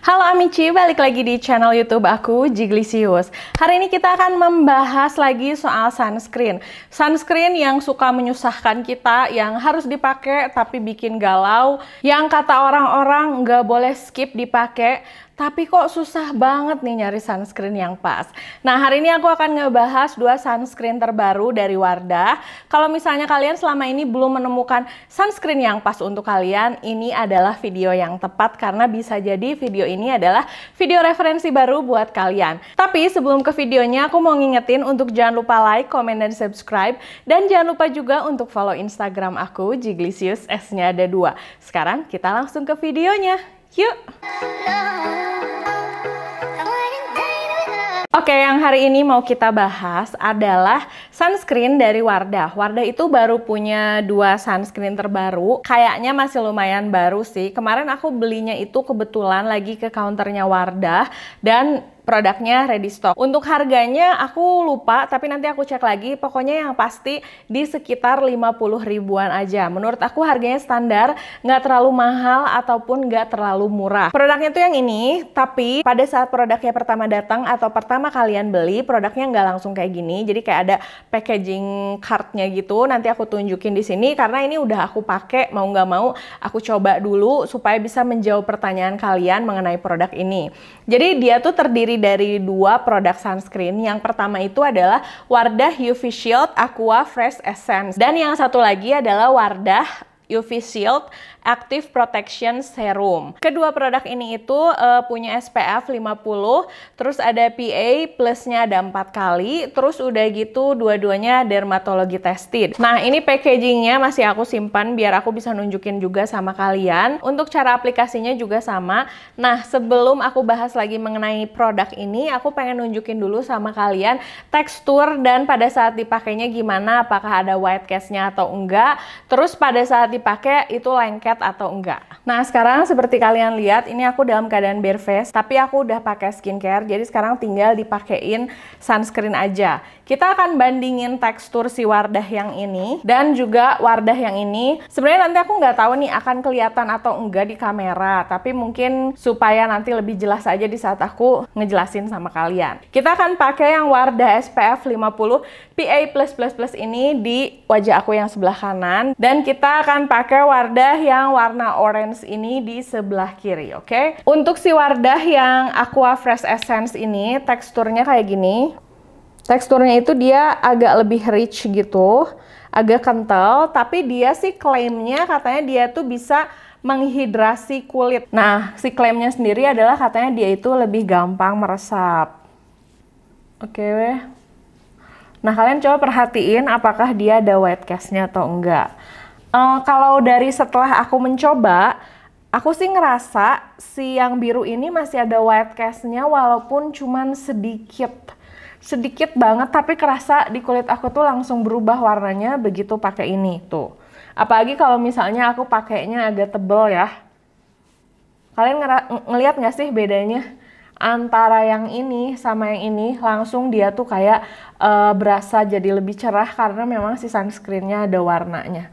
Halo Amici, balik lagi di channel YouTube aku, Jiglisius. Hari ini kita akan membahas lagi soal sunscreen. Sunscreen yang suka menyusahkan kita, yang harus dipakai tapi bikin galau, yang kata orang-orang nggak boleh skip dipakai, tapi kok susah banget nih nyari sunscreen yang pas. Nah, hari ini aku akan ngebahas dua sunscreen terbaru dari Wardah. Kalau misalnya kalian selama ini belum menemukan sunscreen yang pas untuk kalian, ini adalah video yang tepat karena bisa jadi video ini adalah video referensi baru buat kalian. Tapi sebelum ke videonya, aku mau ngingetin untuk jangan lupa like, komen, dan subscribe. Dan jangan lupa juga untuk follow Instagram aku, Jiglisius S-nya ada dua. Sekarang kita langsung ke videonya. Yuk! Oke, yang hari ini mau kita bahas adalah sunscreen dari Wardah. Wardah itu baru punya dua sunscreen terbaru. Kayaknya masih lumayan baru sih. Kemarin aku belinya itu kebetulan lagi ke counternya Wardah dan produknya ready stock. Untuk harganya aku lupa tapi nanti aku cek lagi. Pokoknya yang pasti di sekitar 50 ribuan aja. Menurut aku harganya standar, nggak terlalu mahal ataupun nggak terlalu murah. Produknya tuh yang ini, tapi pada saat produknya pertama datang atau pertama kalian beli, produknya nggak langsung kayak gini. Jadi kayak ada packaging cardnya gitu. Nanti aku tunjukin di sini karena ini udah aku pakai mau nggak mau aku coba dulu supaya bisa menjawab pertanyaan kalian mengenai produk ini. Jadi dia tuh terdiri dari dua produk sunscreen. Yang pertama itu adalah Wardah UV Shield Aqua Fresh Essence. Dan yang satu lagi adalah Wardah UV Shield Active Protection Serum. Kedua produk ini itu uh, punya SPF 50, terus ada PA plusnya ada 4 kali, terus udah gitu dua-duanya dermatologi tested. Nah, ini packagingnya masih aku simpan biar aku bisa nunjukin juga sama kalian. Untuk cara aplikasinya juga sama. Nah, sebelum aku bahas lagi mengenai produk ini, aku pengen nunjukin dulu sama kalian tekstur dan pada saat dipakainya gimana, apakah ada white castnya atau enggak. Terus pada saat dipakai itu lengket jaket atau enggak. Nah sekarang seperti kalian lihat ini aku dalam keadaan bare face tapi aku udah pakai skincare jadi sekarang tinggal dipakein sunscreen aja. Kita akan bandingin tekstur si wardah yang ini dan juga wardah yang ini. Sebenarnya nanti aku nggak tahu nih akan kelihatan atau enggak di kamera tapi mungkin supaya nanti lebih jelas aja di saat aku ngejelasin sama kalian. Kita akan pakai yang wardah SPF 50 PA++ ini di wajah aku yang sebelah kanan dan kita akan pakai wardah yang yang warna orange ini di sebelah kiri, oke? Okay? Untuk si Wardah yang Aqua Fresh Essence ini, teksturnya kayak gini. Teksturnya itu dia agak lebih rich gitu, agak kental, tapi dia sih klaimnya katanya dia tuh bisa menghidrasi kulit. Nah, si klaimnya sendiri adalah katanya dia itu lebih gampang meresap. Oke, okay. Nah, kalian coba perhatiin apakah dia ada white cast-nya atau enggak. Uh, kalau dari setelah aku mencoba, aku sih ngerasa si yang biru ini masih ada white cast-nya walaupun cuman sedikit sedikit banget tapi kerasa di kulit aku tuh langsung berubah warnanya begitu pakai ini tuh apalagi kalau misalnya aku pakainya agak tebel ya kalian ng ngeliat nggak sih bedanya antara yang ini sama yang ini langsung dia tuh kayak uh, berasa jadi lebih cerah karena memang si sunscreennya ada warnanya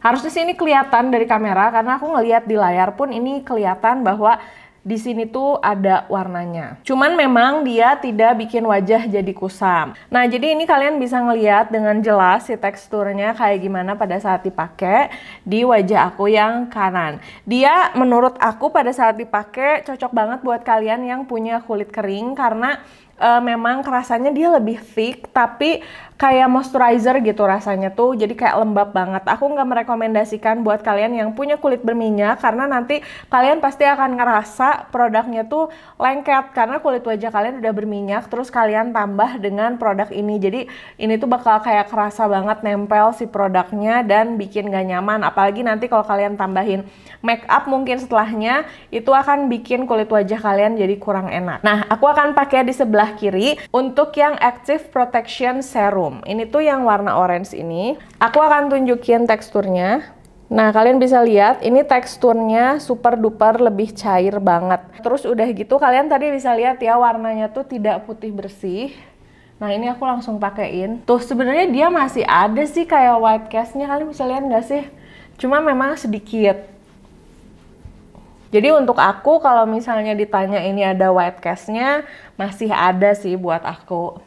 Harusnya sih ini kelihatan dari kamera karena aku ngelihat di layar pun ini kelihatan bahwa di sini tuh ada warnanya. Cuman memang dia tidak bikin wajah jadi kusam. Nah, jadi ini kalian bisa ngelihat dengan jelas si teksturnya kayak gimana pada saat dipakai di wajah aku yang kanan. Dia menurut aku pada saat dipakai cocok banget buat kalian yang punya kulit kering karena e, memang kerasanya dia lebih thick tapi kayak moisturizer gitu rasanya tuh jadi kayak lembab banget aku nggak merekomendasikan buat kalian yang punya kulit berminyak karena nanti kalian pasti akan ngerasa produknya tuh lengket karena kulit wajah kalian udah berminyak terus kalian tambah dengan produk ini jadi ini tuh bakal kayak kerasa banget nempel si produknya dan bikin gak nyaman apalagi nanti kalau kalian tambahin make up mungkin setelahnya itu akan bikin kulit wajah kalian jadi kurang enak nah aku akan pakai di sebelah kiri untuk yang active protection serum foam. Ini tuh yang warna orange ini. Aku akan tunjukin teksturnya. Nah, kalian bisa lihat ini teksturnya super duper lebih cair banget. Terus udah gitu kalian tadi bisa lihat ya warnanya tuh tidak putih bersih. Nah, ini aku langsung pakein. Tuh sebenarnya dia masih ada sih kayak white cast-nya. Kalian bisa lihat nggak sih? Cuma memang sedikit. Jadi untuk aku kalau misalnya ditanya ini ada white cast-nya, masih ada sih buat aku.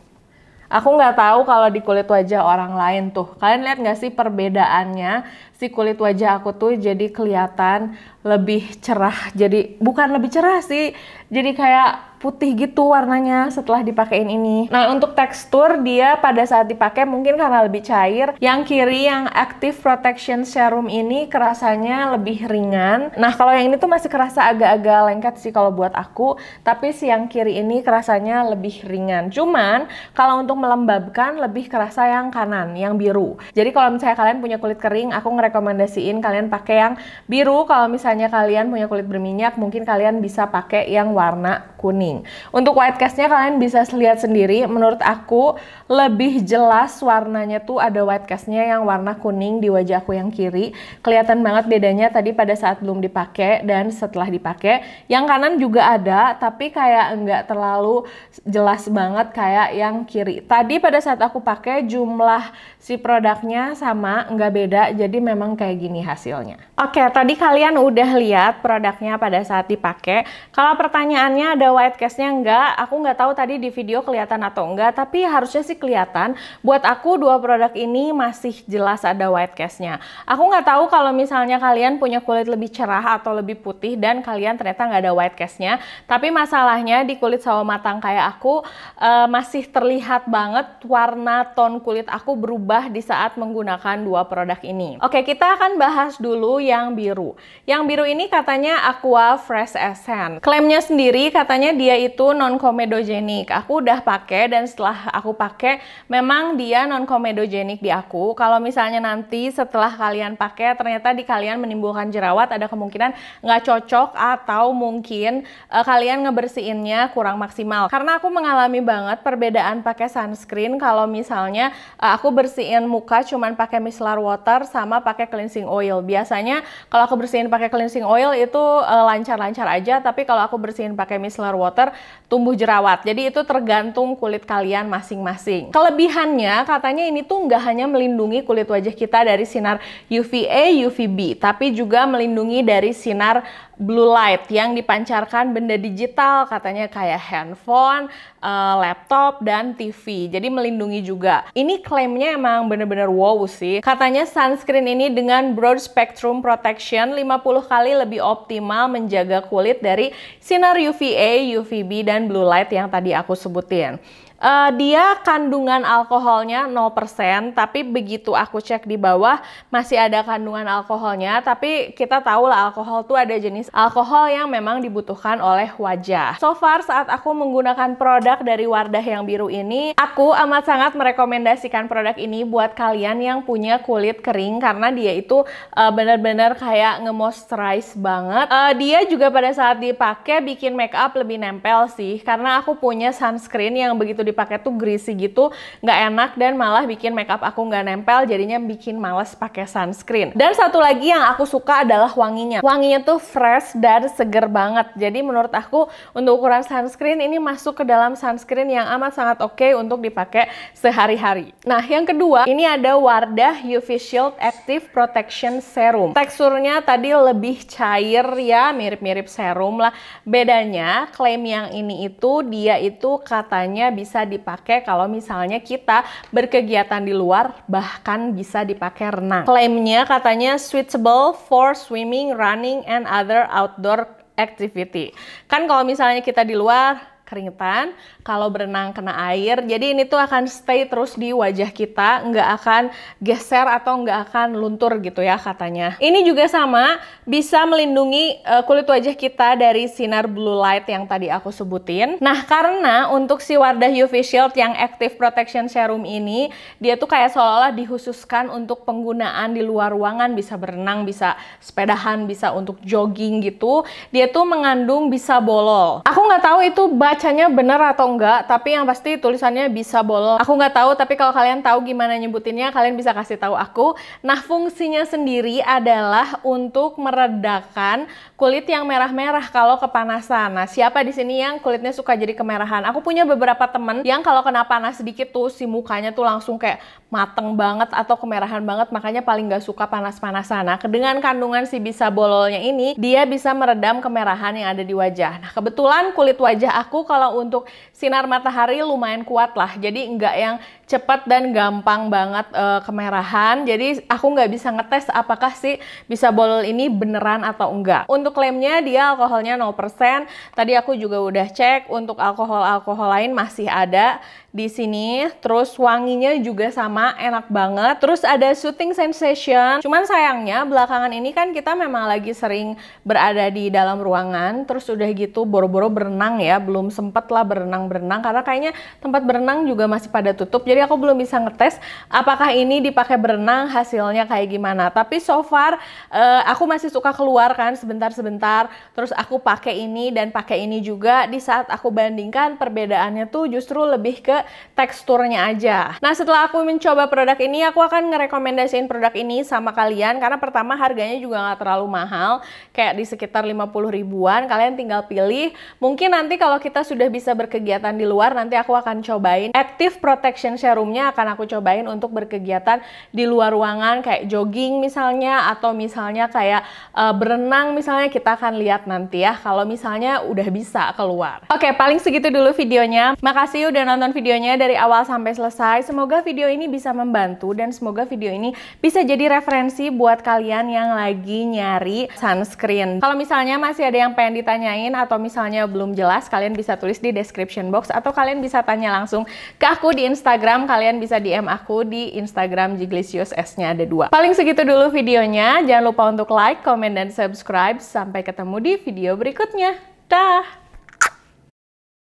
Aku nggak tahu kalau di kulit wajah orang lain tuh. Kalian lihat nggak sih perbedaannya si kulit wajah aku tuh jadi kelihatan lebih cerah. Jadi bukan lebih cerah sih, jadi kayak putih gitu warnanya setelah dipakein ini. Nah, untuk tekstur dia pada saat dipakai mungkin karena lebih cair. Yang kiri yang Active Protection Serum ini kerasanya lebih ringan. Nah, kalau yang ini tuh masih kerasa agak-agak lengket sih kalau buat aku, tapi si yang kiri ini kerasanya lebih ringan. Cuman, kalau untuk melembabkan lebih kerasa yang kanan, yang biru. Jadi kalau misalnya kalian punya kulit kering, aku ngerekomendasiin kalian pakai yang biru. Kalau misalnya kalian punya kulit berminyak, mungkin kalian bisa pakai yang warna warna kuning. Untuk white castnya kalian bisa lihat sendiri, menurut aku lebih jelas warnanya tuh ada white castnya yang warna kuning di wajah aku yang kiri. Kelihatan banget bedanya tadi pada saat belum dipakai dan setelah dipakai. Yang kanan juga ada, tapi kayak nggak terlalu jelas banget kayak yang kiri. Tadi pada saat aku pakai jumlah si produknya sama, nggak beda, jadi memang kayak gini hasilnya. Oke, tadi kalian udah lihat produknya pada saat dipakai. Kalau pertanyaan pertanyaannya ada white case-nya enggak? Aku nggak tahu tadi di video kelihatan atau enggak, tapi harusnya sih kelihatan. Buat aku dua produk ini masih jelas ada white case-nya. Aku nggak tahu kalau misalnya kalian punya kulit lebih cerah atau lebih putih dan kalian ternyata nggak ada white case-nya, tapi masalahnya di kulit sawo matang kayak aku uh, masih terlihat banget warna tone kulit aku berubah di saat menggunakan dua produk ini. Oke, kita akan bahas dulu yang biru. Yang biru ini katanya Aqua Fresh Essence. Klaimnya sendiri katanya dia itu non komedogenik. Aku udah pakai dan setelah aku pakai memang dia non komedogenik di aku. Kalau misalnya nanti setelah kalian pakai ternyata di kalian menimbulkan jerawat ada kemungkinan nggak cocok atau mungkin uh, kalian ngebersihinnya kurang maksimal. Karena aku mengalami banget perbedaan pakai sunscreen kalau misalnya uh, aku bersihin muka cuman pakai micellar water sama pakai cleansing oil. Biasanya kalau aku bersihin pakai cleansing oil itu eh, lancar-lancar uh, aja tapi kalau aku bersihin bersihin pakai micellar water tumbuh jerawat. Jadi itu tergantung kulit kalian masing-masing. Kelebihannya katanya ini tuh nggak hanya melindungi kulit wajah kita dari sinar UVA, UVB, tapi juga melindungi dari sinar blue light yang dipancarkan benda digital katanya kayak handphone, eh, laptop dan TV. Jadi melindungi juga. Ini klaimnya emang bener-bener wow sih. Katanya sunscreen ini dengan broad spectrum protection 50 kali lebih optimal menjaga kulit dari sinar UVA, UVB dan blue light yang tadi aku sebutin uh, dia kandungan alkoholnya 0%, tapi begitu aku cek di bawah masih ada kandungan alkoholnya, tapi kita tahu lah alkohol tuh ada jenis alkohol yang memang dibutuhkan oleh wajah. So far saat aku menggunakan produk dari Wardah yang biru ini, aku amat sangat merekomendasikan produk ini buat kalian yang punya kulit kering karena dia itu uh, benar-benar kayak nge-moisturize banget. Uh, dia juga pada saat dipakai bikin makeup lebih nempel sih karena aku punya sunscreen yang begitu di dipakai tuh greasy gitu, nggak enak dan malah bikin makeup aku nggak nempel, jadinya bikin males pakai sunscreen. Dan satu lagi yang aku suka adalah wanginya. Wanginya tuh fresh dan seger banget. Jadi menurut aku untuk ukuran sunscreen ini masuk ke dalam sunscreen yang amat sangat oke okay untuk dipakai sehari-hari. Nah, yang kedua, ini ada Wardah UV Shield Active Protection Serum. Teksturnya tadi lebih cair ya, mirip-mirip serum lah. Bedanya, klaim yang ini itu, dia itu katanya bisa bisa dipakai kalau misalnya kita berkegiatan di luar, bahkan bisa dipakai renang. Klaimnya katanya suitable for swimming, running, and other outdoor activity. Kan kalau misalnya kita di luar, keringetan, kalau berenang kena air. Jadi ini tuh akan stay terus di wajah kita, nggak akan geser atau nggak akan luntur gitu ya katanya. Ini juga sama, bisa melindungi uh, kulit wajah kita dari sinar blue light yang tadi aku sebutin. Nah karena untuk si Wardah UV Shield yang Active Protection Serum ini, dia tuh kayak seolah-olah dihususkan untuk penggunaan di luar ruangan, bisa berenang, bisa sepedahan, bisa untuk jogging gitu. Dia tuh mengandung bisa bolol. Aku nggak tahu itu baca bacanya bener atau enggak, tapi yang pasti tulisannya bisa bolong. Aku nggak tahu, tapi kalau kalian tahu gimana nyebutinnya, kalian bisa kasih tahu aku. Nah, fungsinya sendiri adalah untuk meredakan kulit yang merah-merah kalau kepanasan. Nah, siapa di sini yang kulitnya suka jadi kemerahan? Aku punya beberapa temen yang kalau kena panas sedikit tuh si mukanya tuh langsung kayak mateng banget atau kemerahan banget, makanya paling nggak suka panas-panasan. Nah, dengan kandungan si bisa bololnya ini, dia bisa meredam kemerahan yang ada di wajah. Nah, kebetulan kulit wajah aku kalau untuk sinar matahari lumayan kuat lah. Jadi nggak yang cepat dan gampang banget uh, kemerahan. Jadi aku nggak bisa ngetes apakah sih bisa bolol ini beneran atau enggak. Untuk lemnya dia alkoholnya 0%. Tadi aku juga udah cek untuk alkohol-alkohol lain masih ada di sini. Terus wanginya juga sama, enak banget. Terus ada shooting sensation. Cuman sayangnya belakangan ini kan kita memang lagi sering berada di dalam ruangan. Terus udah gitu boro-boro berenang ya, belum sempet lah berenang-berenang. Karena kayaknya tempat berenang juga masih pada tutup. Jadi aku belum bisa ngetes apakah ini dipakai berenang hasilnya kayak gimana. Tapi so far uh, aku masih suka keluar kan sebentar-sebentar. Terus aku pakai ini dan pakai ini juga. Di saat aku bandingkan perbedaannya tuh justru lebih ke teksturnya aja. Nah setelah aku mencoba produk ini aku akan ngerekomendasiin produk ini sama kalian karena pertama harganya juga nggak terlalu mahal. Kayak di sekitar 50 ribuan kalian tinggal pilih. Mungkin nanti kalau kita sudah bisa berkegiatan di luar nanti aku akan cobain Active Protection serumnya akan aku cobain untuk berkegiatan di luar ruangan kayak jogging misalnya atau misalnya kayak uh, berenang misalnya kita akan lihat nanti ya kalau misalnya udah bisa keluar. Oke, paling segitu dulu videonya. Makasih ya udah nonton videonya dari awal sampai selesai. Semoga video ini bisa membantu dan semoga video ini bisa jadi referensi buat kalian yang lagi nyari sunscreen. Kalau misalnya masih ada yang pengen ditanyain atau misalnya belum jelas, kalian bisa tulis di description box atau kalian bisa tanya langsung ke aku di Instagram Instagram, kalian bisa DM aku di Instagram Jiglisius S-nya ada dua. Paling segitu dulu videonya. Jangan lupa untuk like, comment dan subscribe. Sampai ketemu di video berikutnya. Dah!